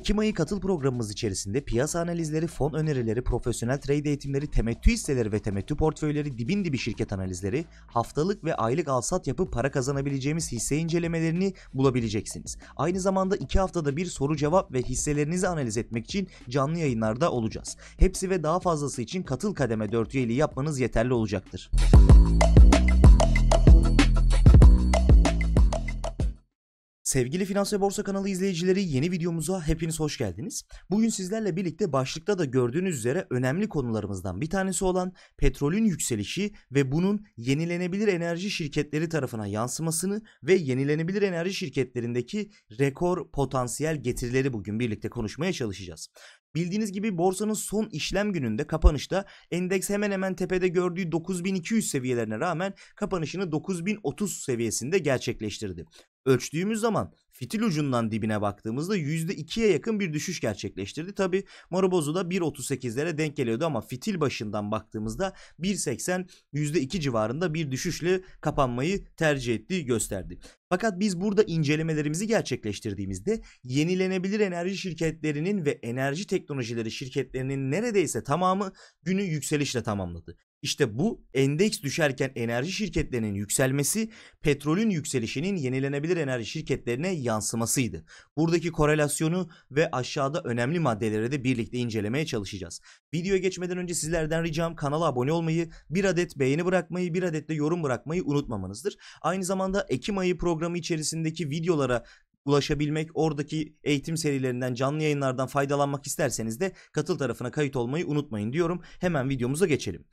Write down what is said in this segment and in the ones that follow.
Ekim ayı katıl programımız içerisinde piyasa analizleri, fon önerileri, profesyonel trade eğitimleri, temettü hisseleri ve temettü portföyleri, dibin dibi şirket analizleri, haftalık ve aylık alsat yapıp para kazanabileceğimiz hisse incelemelerini bulabileceksiniz. Aynı zamanda 2 haftada bir soru cevap ve hisselerinizi analiz etmek için canlı yayınlarda olacağız. Hepsi ve daha fazlası için katıl kademe 4 üyeliği yapmanız yeterli olacaktır. Sevgili Finans ve Borsa kanalı izleyicileri yeni videomuza hepiniz hoş geldiniz. Bugün sizlerle birlikte başlıkta da gördüğünüz üzere önemli konularımızdan bir tanesi olan petrolün yükselişi ve bunun yenilenebilir enerji şirketleri tarafına yansımasını ve yenilenebilir enerji şirketlerindeki rekor potansiyel getirileri bugün birlikte konuşmaya çalışacağız. Bildiğiniz gibi borsanın son işlem gününde kapanışta endeks hemen hemen tepede gördüğü 9200 seviyelerine rağmen kapanışını 9030 seviyesinde gerçekleştirdi. Ölçtüğümüz zaman fitil ucundan dibine baktığımızda %2'ye yakın bir düşüş gerçekleştirdi. Tabi Marubozu da 1.38'lere denk geliyordu ama fitil başından baktığımızda 1.80 %2 civarında bir düşüşle kapanmayı tercih ettiği gösterdi. Fakat biz burada incelemelerimizi gerçekleştirdiğimizde yenilenebilir enerji şirketlerinin ve enerji teknolojileri şirketlerinin neredeyse tamamı günü yükselişle tamamladı. İşte bu endeks düşerken enerji şirketlerinin yükselmesi, petrolün yükselişinin yenilenebilir enerji şirketlerine yansımasıydı. Buradaki korelasyonu ve aşağıda önemli maddeleri de birlikte incelemeye çalışacağız. Videoya geçmeden önce sizlerden ricam kanala abone olmayı, bir adet beğeni bırakmayı, bir adet de yorum bırakmayı unutmamanızdır. Aynı zamanda Ekim ayı programı içerisindeki videolara ulaşabilmek, oradaki eğitim serilerinden, canlı yayınlardan faydalanmak isterseniz de katıl tarafına kayıt olmayı unutmayın diyorum. Hemen videomuza geçelim.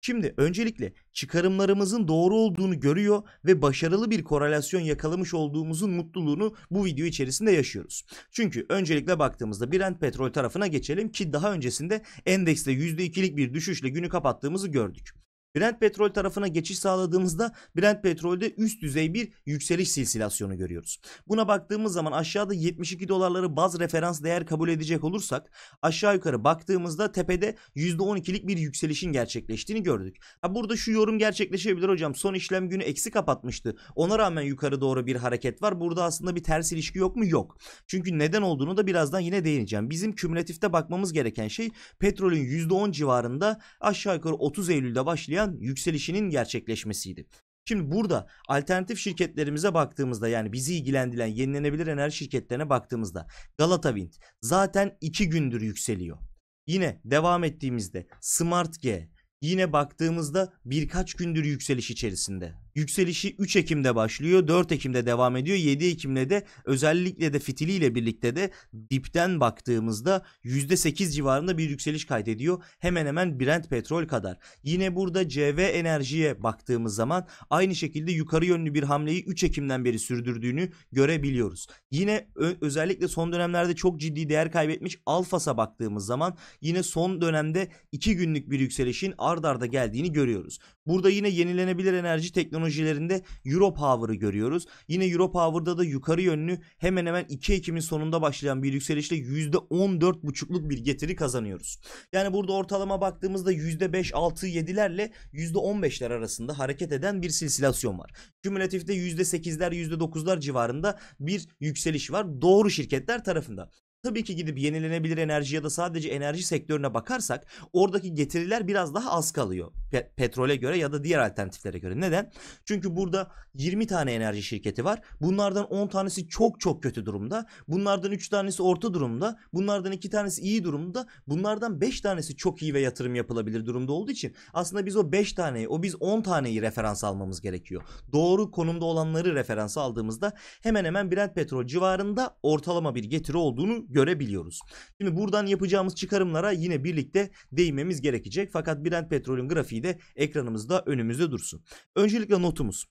Şimdi öncelikle çıkarımlarımızın doğru olduğunu görüyor ve başarılı bir korelasyon yakalamış olduğumuzun mutluluğunu bu video içerisinde yaşıyoruz. Çünkü öncelikle baktığımızda Brent petrol tarafına geçelim ki daha öncesinde endekste %2'lik bir düşüşle günü kapattığımızı gördük. Brent petrol tarafına geçiş sağladığımızda Brent petrolde üst düzey bir yükseliş silsilasyonu görüyoruz. Buna baktığımız zaman aşağıda 72 dolarları baz referans değer kabul edecek olursak aşağı yukarı baktığımızda tepede %12'lik bir yükselişin gerçekleştiğini gördük. Ha burada şu yorum gerçekleşebilir hocam. Son işlem günü eksi kapatmıştı. Ona rağmen yukarı doğru bir hareket var. Burada aslında bir ters ilişki yok mu? Yok. Çünkü neden olduğunu da birazdan yine değineceğim. Bizim kümülatifte bakmamız gereken şey petrolün %10 civarında aşağı yukarı 30 Eylül'de başlayan yeniden yükselişinin gerçekleşmesiydi. Şimdi burada alternatif şirketlerimize baktığımızda yani bizi ilgilendiren yenilenebilir enerji şirketlerine baktığımızda Galata Wind zaten 2 gündür yükseliyor. Yine devam ettiğimizde Smart G yine baktığımızda birkaç gündür yükseliş içerisinde. Yükselişi 3 Ekim'de başlıyor, 4 Ekim'de devam ediyor. 7 Ekim'de de özellikle de fitiliyle birlikte de dipten baktığımızda %8 civarında bir yükseliş kaydediyor. Hemen hemen Brent petrol kadar. Yine burada CV Enerji'ye baktığımız zaman aynı şekilde yukarı yönlü bir hamleyi 3 Ekim'den beri sürdürdüğünü görebiliyoruz. Yine özellikle son dönemlerde çok ciddi değer kaybetmiş Alfas'a baktığımız zaman yine son dönemde 2 günlük bir yükselişin ard arda geldiğini görüyoruz. Burada yine yenilenebilir enerji teknoloji teknolojilerinde Europower'ı görüyoruz. Yine Euro Europower'da da yukarı yönlü hemen hemen 2 Ekim'in sonunda başlayan bir yükselişle %14,5'luk bir getiri kazanıyoruz. Yani burada ortalama baktığımızda %5, 6, 7'lerle %15'ler arasında hareket eden bir silsilasyon var. Kümülatifte %8'ler, %9'lar civarında bir yükseliş var. Doğru şirketler tarafında. Tabii ki gidip yenilenebilir enerji ya da sadece enerji sektörüne bakarsak oradaki getiriler biraz daha az kalıyor. Pe- petrole göre ya da diğer alternatiflere göre. Neden? Çünkü burada 20 tane enerji şirketi var. Bunlardan 10 tanesi çok çok kötü durumda. Bunlardan 3 tanesi orta durumda. Bunlardan 2 tanesi iyi durumda. Bunlardan 5 tanesi çok iyi ve yatırım yapılabilir durumda olduğu için aslında biz o 5 taneyi, o biz 10 taneyi referans almamız gerekiyor. Doğru konumda olanları referans aldığımızda hemen hemen Brent petrol civarında ortalama bir getiri olduğunu görebiliyoruz. Şimdi buradan yapacağımız çıkarımlara yine birlikte değinmemiz gerekecek. Fakat Brent petrolün grafiği de ekranımızda önümüzde dursun. Öncelikle notumuz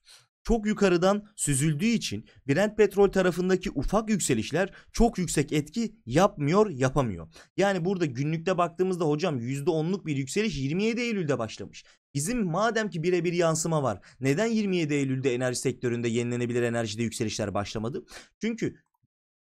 çok yukarıdan süzüldüğü için Brent petrol tarafındaki ufak yükselişler çok yüksek etki yapmıyor, yapamıyor. Yani burada günlükte baktığımızda hocam %10'luk bir yükseliş 27 Eylül'de başlamış. Bizim madem ki birebir yansıma var neden 27 Eylül'de enerji sektöründe yenilenebilir enerjide yükselişler başlamadı? Çünkü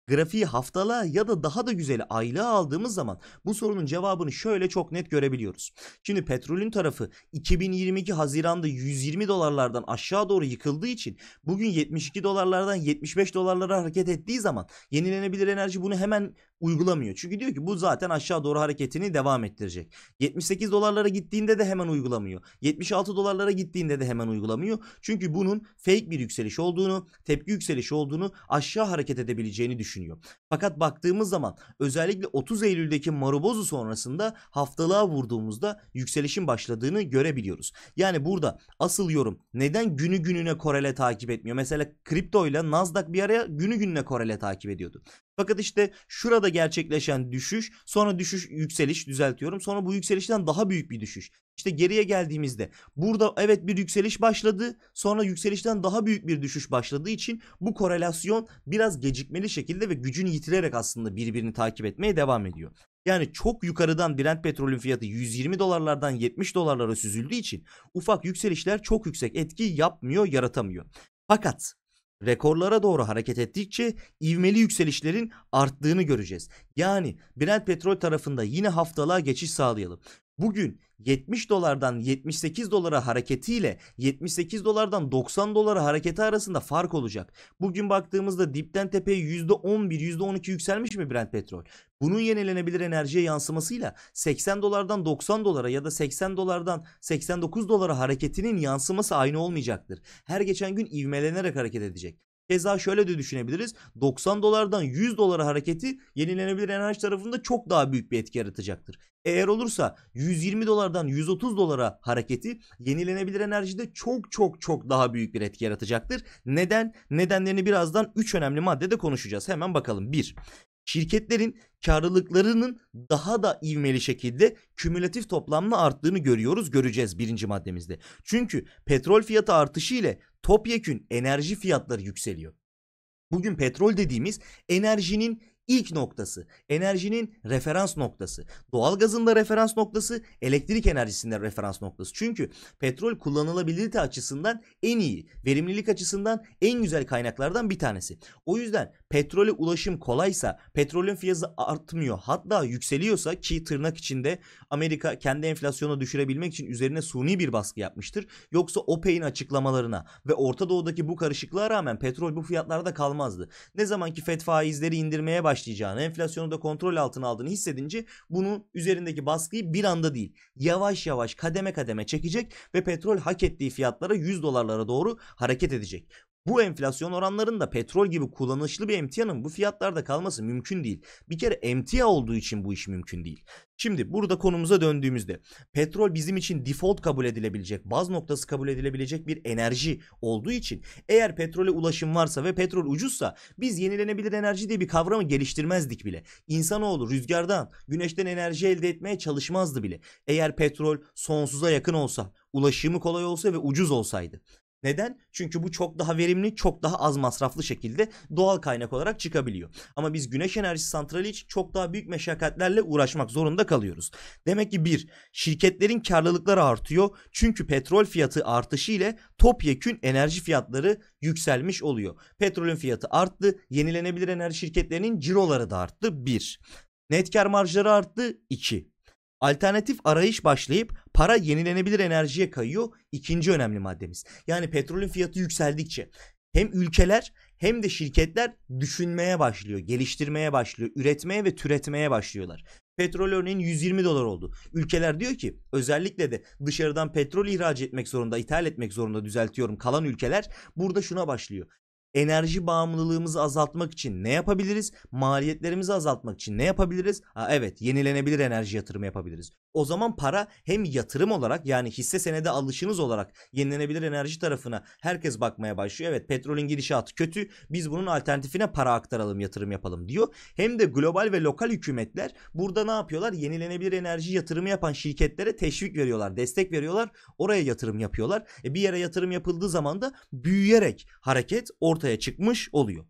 grafiği haftalığa ya da daha da güzeli aylığa aldığımız zaman bu sorunun cevabını şöyle çok net görebiliyoruz. Şimdi petrolün tarafı 2022 Haziran'da 120 dolarlardan aşağı doğru yıkıldığı için bugün 72 dolarlardan 75 dolarlara hareket ettiği zaman yenilenebilir enerji bunu hemen uygulamıyor. Çünkü diyor ki bu zaten aşağı doğru hareketini devam ettirecek. 78 dolarlara gittiğinde de hemen uygulamıyor. 76 dolarlara gittiğinde de hemen uygulamıyor. Çünkü bunun fake bir yükseliş olduğunu, tepki yükseliş olduğunu, aşağı hareket edebileceğini düşünüyor düşünüyor. Fakat baktığımız zaman özellikle 30 Eylül'deki Marubozu sonrasında haftalığa vurduğumuzda yükselişin başladığını görebiliyoruz. Yani burada asıl yorum neden günü gününe korele takip etmiyor? Mesela kripto ile Nasdaq bir araya günü gününe korele takip ediyordu. Fakat işte şurada gerçekleşen düşüş, sonra düşüş yükseliş düzeltiyorum. Sonra bu yükselişten daha büyük bir düşüş. İşte geriye geldiğimizde burada evet bir yükseliş başladı. Sonra yükselişten daha büyük bir düşüş başladığı için bu korelasyon biraz gecikmeli şekilde ve gücünü yitirerek aslında birbirini takip etmeye devam ediyor. Yani çok yukarıdan Brent petrolün fiyatı 120 dolarlardan 70 dolarlara süzüldüğü için ufak yükselişler çok yüksek etki yapmıyor, yaratamıyor. Fakat rekorlara doğru hareket ettikçe ivmeli yükselişlerin arttığını göreceğiz. Yani Brent petrol tarafında yine haftalığa geçiş sağlayalım bugün 70 dolardan 78 dolara hareketiyle 78 dolardan 90 dolara hareketi arasında fark olacak. Bugün baktığımızda dipten tepeye %11 %12 yükselmiş mi Brent petrol? Bunun yenilenebilir enerjiye yansımasıyla 80 dolardan 90 dolara ya da 80 dolardan 89 dolara hareketinin yansıması aynı olmayacaktır. Her geçen gün ivmelenerek hareket edecek. Keza şöyle de düşünebiliriz. 90 dolardan 100 dolara hareketi yenilenebilir enerji tarafında çok daha büyük bir etki yaratacaktır. Eğer olursa 120 dolardan 130 dolara hareketi yenilenebilir enerjide çok çok çok daha büyük bir etki yaratacaktır. Neden? Nedenlerini birazdan 3 önemli maddede konuşacağız. Hemen bakalım. 1 şirketlerin karlılıklarının daha da ivmeli şekilde kümülatif toplamla arttığını görüyoruz, göreceğiz birinci maddemizde. Çünkü petrol fiyatı artışı ile topyekün enerji fiyatları yükseliyor. Bugün petrol dediğimiz enerjinin ilk noktası, enerjinin referans noktası. Doğalgazın da referans noktası, elektrik enerjisinin referans noktası. Çünkü petrol kullanılabilirite açısından en iyi, verimlilik açısından en güzel kaynaklardan bir tanesi. O yüzden petrole ulaşım kolaysa, petrolün fiyatı artmıyor hatta yükseliyorsa ki tırnak içinde Amerika kendi enflasyonu düşürebilmek için üzerine suni bir baskı yapmıştır. Yoksa OPEC'in açıklamalarına ve Orta Doğu'daki bu karışıklığa rağmen petrol bu fiyatlarda kalmazdı. Ne zamanki FED faizleri indirmeye başladı başlayacağını, enflasyonu da kontrol altına aldığını hissedince bunu üzerindeki baskıyı bir anda değil, yavaş yavaş kademe kademe çekecek ve petrol hak ettiği fiyatlara 100 dolarlara doğru hareket edecek. Bu enflasyon oranlarında petrol gibi kullanışlı bir emtianın bu fiyatlarda kalması mümkün değil. Bir kere emtia olduğu için bu iş mümkün değil. Şimdi burada konumuza döndüğümüzde petrol bizim için default kabul edilebilecek, baz noktası kabul edilebilecek bir enerji olduğu için eğer petrole ulaşım varsa ve petrol ucuzsa biz yenilenebilir enerji diye bir kavramı geliştirmezdik bile. İnsanoğlu rüzgardan, güneşten enerji elde etmeye çalışmazdı bile. Eğer petrol sonsuza yakın olsa, ulaşımı kolay olsa ve ucuz olsaydı. Neden? Çünkü bu çok daha verimli, çok daha az masraflı şekilde doğal kaynak olarak çıkabiliyor. Ama biz güneş enerji santrali için çok daha büyük meşakkatlerle uğraşmak zorunda kalıyoruz. Demek ki bir, şirketlerin karlılıkları artıyor. Çünkü petrol fiyatı artışı ile topyekün enerji fiyatları yükselmiş oluyor. Petrolün fiyatı arttı, yenilenebilir enerji şirketlerinin ciroları da arttı. Bir, net kar marjları arttı. İki. Alternatif arayış başlayıp Para yenilenebilir enerjiye kayıyor. İkinci önemli maddemiz. Yani petrolün fiyatı yükseldikçe hem ülkeler hem de şirketler düşünmeye başlıyor, geliştirmeye başlıyor, üretmeye ve türetmeye başlıyorlar. Petrol örneğin 120 dolar oldu. Ülkeler diyor ki özellikle de dışarıdan petrol ihraç etmek zorunda, ithal etmek zorunda düzeltiyorum kalan ülkeler burada şuna başlıyor enerji bağımlılığımızı azaltmak için ne yapabiliriz? Maliyetlerimizi azaltmak için ne yapabiliriz? Ha, evet yenilenebilir enerji yatırımı yapabiliriz. O zaman para hem yatırım olarak yani hisse senede alışınız olarak yenilenebilir enerji tarafına herkes bakmaya başlıyor. Evet petrolün gidişatı kötü biz bunun alternatifine para aktaralım yatırım yapalım diyor. Hem de global ve lokal hükümetler burada ne yapıyorlar? Yenilenebilir enerji yatırımı yapan şirketlere teşvik veriyorlar, destek veriyorlar. Oraya yatırım yapıyorlar. E, bir yere yatırım yapıldığı zaman da büyüyerek hareket ortaya ortaya çıkmış oluyor.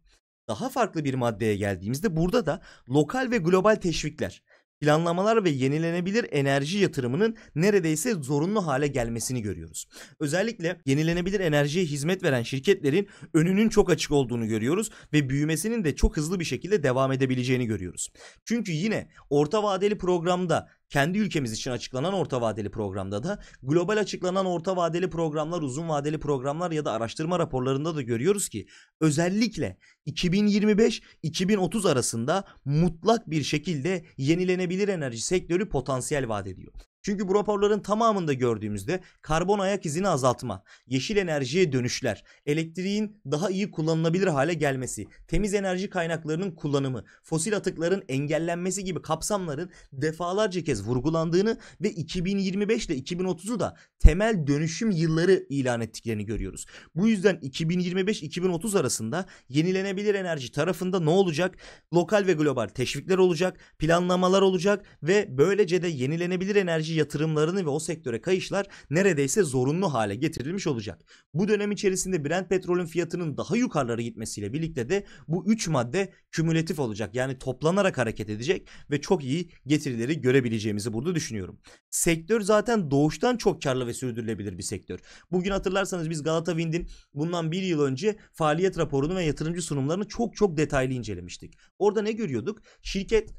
Daha farklı bir maddeye geldiğimizde burada da lokal ve global teşvikler, planlamalar ve yenilenebilir enerji yatırımının neredeyse zorunlu hale gelmesini görüyoruz. Özellikle yenilenebilir enerjiye hizmet veren şirketlerin önünün çok açık olduğunu görüyoruz ve büyümesinin de çok hızlı bir şekilde devam edebileceğini görüyoruz. Çünkü yine orta vadeli programda kendi ülkemiz için açıklanan orta vadeli programda da global açıklanan orta vadeli programlar, uzun vadeli programlar ya da araştırma raporlarında da görüyoruz ki özellikle 2025-2030 arasında mutlak bir şekilde yenilenebilir enerji sektörü potansiyel vaat ediyor. Çünkü bu raporların tamamında gördüğümüzde karbon ayak izini azaltma, yeşil enerjiye dönüşler, elektriğin daha iyi kullanılabilir hale gelmesi, temiz enerji kaynaklarının kullanımı, fosil atıkların engellenmesi gibi kapsamların defalarca kez vurgulandığını ve 2025 ile 2030'u da temel dönüşüm yılları ilan ettiklerini görüyoruz. Bu yüzden 2025-2030 arasında yenilenebilir enerji tarafında ne olacak? Lokal ve global teşvikler olacak, planlamalar olacak ve böylece de yenilenebilir enerji yatırımlarını ve o sektöre kayışlar neredeyse zorunlu hale getirilmiş olacak. Bu dönem içerisinde Brent petrolün fiyatının daha yukarılara gitmesiyle birlikte de bu 3 madde kümülatif olacak. Yani toplanarak hareket edecek ve çok iyi getirileri görebileceğimizi burada düşünüyorum. Sektör zaten doğuştan çok karlı ve sürdürülebilir bir sektör. Bugün hatırlarsanız biz Galata Wind'in bundan bir yıl önce faaliyet raporunu ve yatırımcı sunumlarını çok çok detaylı incelemiştik. Orada ne görüyorduk? Şirket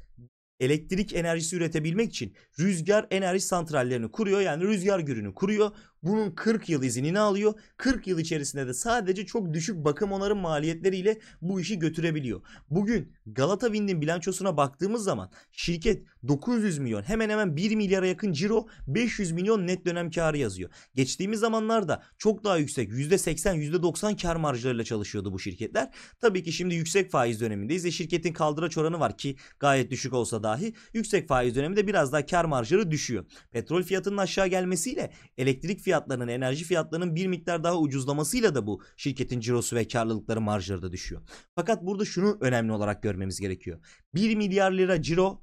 elektrik enerjisi üretebilmek için rüzgar enerji santrallerini kuruyor. Yani rüzgar gürünü kuruyor. Bunun 40 yıl izinini alıyor. 40 yıl içerisinde de sadece çok düşük bakım onarım maliyetleriyle bu işi götürebiliyor. Bugün Galata Wind'in bilançosuna baktığımız zaman şirket 900 milyon hemen hemen 1 milyara yakın ciro 500 milyon net dönem karı yazıyor. Geçtiğimiz zamanlarda çok daha yüksek %80 %90 kar marjlarıyla çalışıyordu bu şirketler. Tabii ki şimdi yüksek faiz dönemindeyiz ve şirketin kaldıraç oranı var ki gayet düşük olsa dahi yüksek faiz döneminde biraz daha kar marjları düşüyor. Petrol fiyatının aşağı gelmesiyle elektrik fiyatı fiyatlarının, enerji fiyatlarının bir miktar daha ucuzlamasıyla da bu şirketin cirosu ve karlılıkları marjları da düşüyor. Fakat burada şunu önemli olarak görmemiz gerekiyor. 1 milyar lira ciro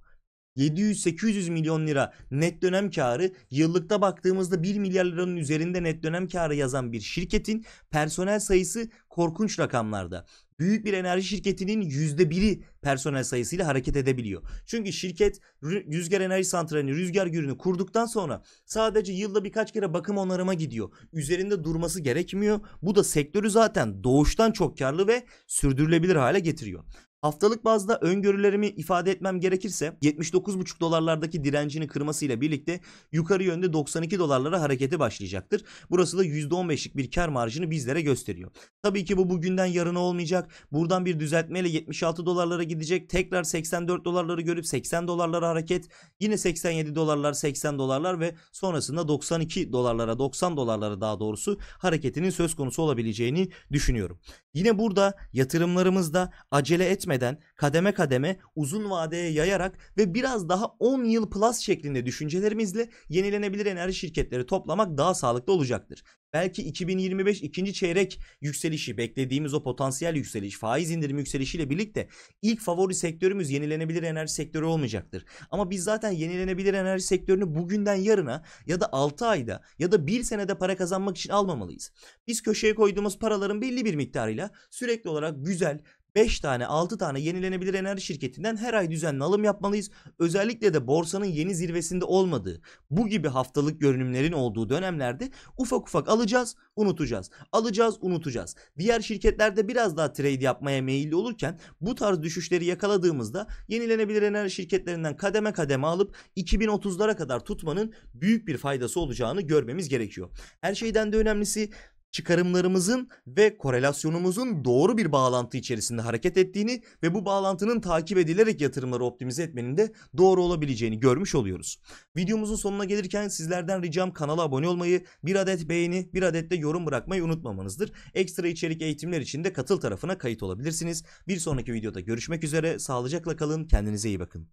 700-800 milyon lira net dönem karı yıllıkta baktığımızda 1 milyar liranın üzerinde net dönem karı yazan bir şirketin personel sayısı korkunç rakamlarda. Büyük bir enerji şirketinin %1'i personel sayısıyla hareket edebiliyor. Çünkü şirket rüzgar enerji santralini, rüzgar gürünü kurduktan sonra sadece yılda birkaç kere bakım onarıma gidiyor. Üzerinde durması gerekmiyor. Bu da sektörü zaten doğuştan çok karlı ve sürdürülebilir hale getiriyor. Haftalık bazda öngörülerimi ifade etmem gerekirse 79,5 dolarlardaki direncini kırmasıyla birlikte yukarı yönde 92 dolarlara harekete başlayacaktır. Burası da %15'lik bir kar marjını bizlere gösteriyor. Tabii ki bu bugünden yarına olmayacak. Buradan bir düzeltmeyle 76 dolarlara gidecek. Tekrar 84 dolarları görüp 80 dolarlara hareket. Yine 87 dolarlar 80 dolarlar ve sonrasında 92 dolarlara 90 dolarlara daha doğrusu hareketinin söz konusu olabileceğini düşünüyorum. Yine burada yatırımlarımızda acele etmeden kademe kademe uzun vadeye yayarak ve biraz daha 10 yıl plus şeklinde düşüncelerimizle yenilenebilir enerji şirketleri toplamak daha sağlıklı olacaktır belki 2025 ikinci çeyrek yükselişi beklediğimiz o potansiyel yükseliş faiz indirim yükselişiyle birlikte ilk favori sektörümüz yenilenebilir enerji sektörü olmayacaktır. Ama biz zaten yenilenebilir enerji sektörünü bugünden yarına ya da 6 ayda ya da 1 senede para kazanmak için almamalıyız. Biz köşeye koyduğumuz paraların belli bir miktarıyla sürekli olarak güzel, 5 tane 6 tane yenilenebilir enerji şirketinden her ay düzenli alım yapmalıyız. Özellikle de borsanın yeni zirvesinde olmadığı bu gibi haftalık görünümlerin olduğu dönemlerde ufak ufak alacağız unutacağız. Alacağız unutacağız. Diğer şirketlerde biraz daha trade yapmaya meyilli olurken bu tarz düşüşleri yakaladığımızda yenilenebilir enerji şirketlerinden kademe kademe alıp 2030'lara kadar tutmanın büyük bir faydası olacağını görmemiz gerekiyor. Her şeyden de önemlisi çıkarımlarımızın ve korelasyonumuzun doğru bir bağlantı içerisinde hareket ettiğini ve bu bağlantının takip edilerek yatırımları optimize etmenin de doğru olabileceğini görmüş oluyoruz. Videomuzun sonuna gelirken sizlerden ricam kanala abone olmayı, bir adet beğeni, bir adet de yorum bırakmayı unutmamanızdır. Ekstra içerik eğitimler için de katıl tarafına kayıt olabilirsiniz. Bir sonraki videoda görüşmek üzere, sağlıcakla kalın, kendinize iyi bakın.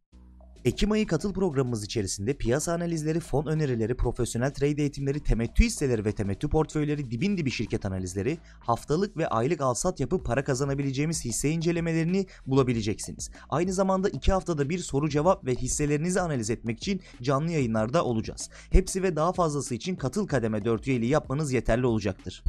Ekim ayı katıl programımız içerisinde piyasa analizleri, fon önerileri, profesyonel trade eğitimleri, temettü hisseleri ve temettü portföyleri, dibin dibi şirket analizleri, haftalık ve aylık alsat yapıp para kazanabileceğimiz hisse incelemelerini bulabileceksiniz. Aynı zamanda 2 haftada bir soru cevap ve hisselerinizi analiz etmek için canlı yayınlarda olacağız. Hepsi ve daha fazlası için katıl kademe 4 üyeliği yapmanız yeterli olacaktır.